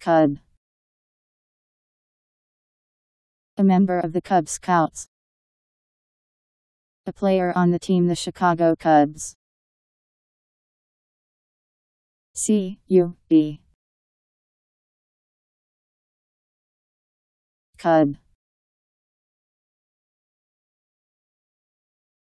Cub A member of the Cub Scouts A player on the team the Chicago Cubs C U B Cub